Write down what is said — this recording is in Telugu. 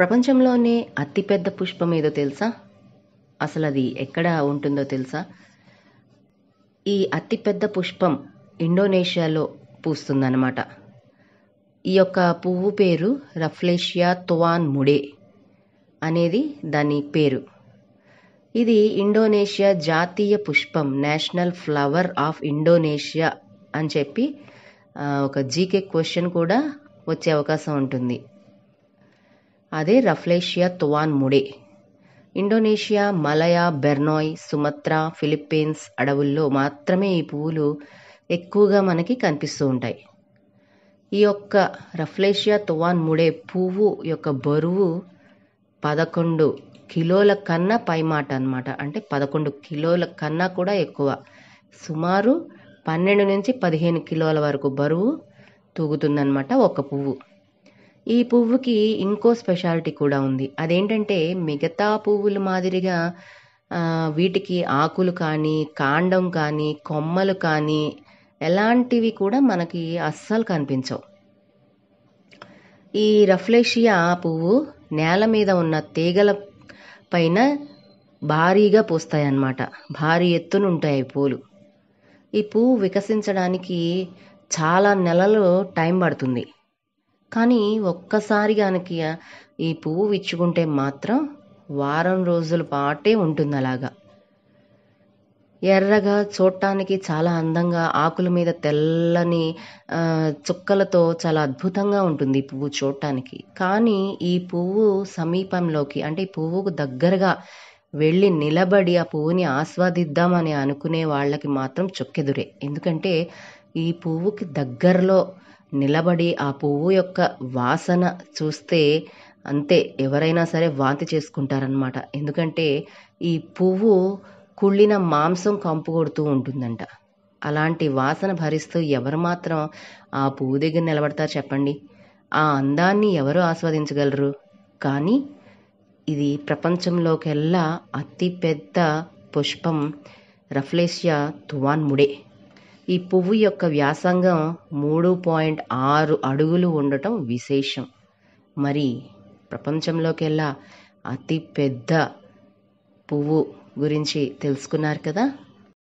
ప్రపంచంలోనే అతిపెద్ద పుష్పం ఏదో తెలుసా అసలు అది ఎక్కడ ఉంటుందో తెలుసా ఈ అతిపెద్ద పుష్పం ఇండోనేషియాలో పూస్తుందన్నమాట ఈ యొక్క పువ్వు పేరు రఫ్లేషియా తువాన్ ముడే అనేది దాని పేరు ఇది ఇండోనేషియా జాతీయ పుష్పం నేషనల్ ఫ్లవర్ ఆఫ్ ఇండోనేషియా అని చెప్పి ఒక జీకే క్వశ్చన్ కూడా వచ్చే అవకాశం ఉంటుంది అదే రఫ్లేషియా తువాన్ ముడే ఇండోనేషియా మలయా బెర్నాయ్ సుమత్రా ఫిలిప్పీన్స్ అడవుల్లో మాత్రమే ఈ పువ్వులు ఎక్కువగా మనకి కనిపిస్తూ ఉంటాయి ఈ యొక్క రఫ్లేషియా తువాన్ ముడే పువ్వు యొక్క బరువు పదకొండు కిలోల కన్నా పైమాట అనమాట అంటే పదకొండు కిలోల కన్నా కూడా ఎక్కువ సుమారు పన్నెండు నుంచి పదిహేను కిలోల వరకు బరువు తూగుతుందన్నమాట ఒక పువ్వు ఈ పువ్వుకి ఇంకో స్పెషాలిటీ కూడా ఉంది అదేంటంటే మిగతా పువ్వుల మాదిరిగా వీటికి ఆకులు కానీ కాండం కానీ కొమ్మలు కానీ ఎలాంటివి కూడా మనకి అస్సలు కనిపించవు ఈ రఫ్లేషియా పువ్వు నేల మీద ఉన్న తీగల పైన భారీగా పూస్తాయన్నమాట భారీ ఎత్తున ఉంటాయి పూలు ఈ పువ్వు వికసించడానికి చాలా నెలలు టైం పడుతుంది కానీ ఒక్కసారి ఒక్కసారిగానకి ఈ పువ్వు విచ్చుకుంటే మాత్రం వారం రోజుల పాటే ఉంటుంది అలాగా ఎర్రగా చూడటానికి చాలా అందంగా ఆకుల మీద తెల్లని చుక్కలతో చాలా అద్భుతంగా ఉంటుంది ఈ పువ్వు చూడటానికి కానీ ఈ పువ్వు సమీపంలోకి అంటే ఈ పువ్వుకు దగ్గరగా వెళ్ళి నిలబడి ఆ పువ్వుని ఆస్వాదిద్దామని అనుకునే వాళ్ళకి మాత్రం చుక్కెదురే ఎందుకంటే ఈ పువ్వుకి దగ్గరలో నిలబడి ఆ పువ్వు యొక్క వాసన చూస్తే అంతే ఎవరైనా సరే వాంతి చేసుకుంటారనమాట ఎందుకంటే ఈ పువ్వు కుళ్ళిన మాంసం కంపు కొడుతూ ఉంటుందంట అలాంటి వాసన భరిస్తూ ఎవరు మాత్రం ఆ పువ్వు దగ్గర నిలబడతారు చెప్పండి ఆ అందాన్ని ఎవరు ఆస్వాదించగలరు కానీ ఇది ప్రపంచంలోకెల్లా అతి పెద్ద పుష్పం తువాన్ తువాన్ముడే ఈ పువ్వు యొక్క వ్యాసంగం మూడు పాయింట్ ఆరు అడుగులు ఉండటం విశేషం మరి ప్రపంచంలోకెల్లా అతి పెద్ద పువ్వు గురించి తెలుసుకున్నారు కదా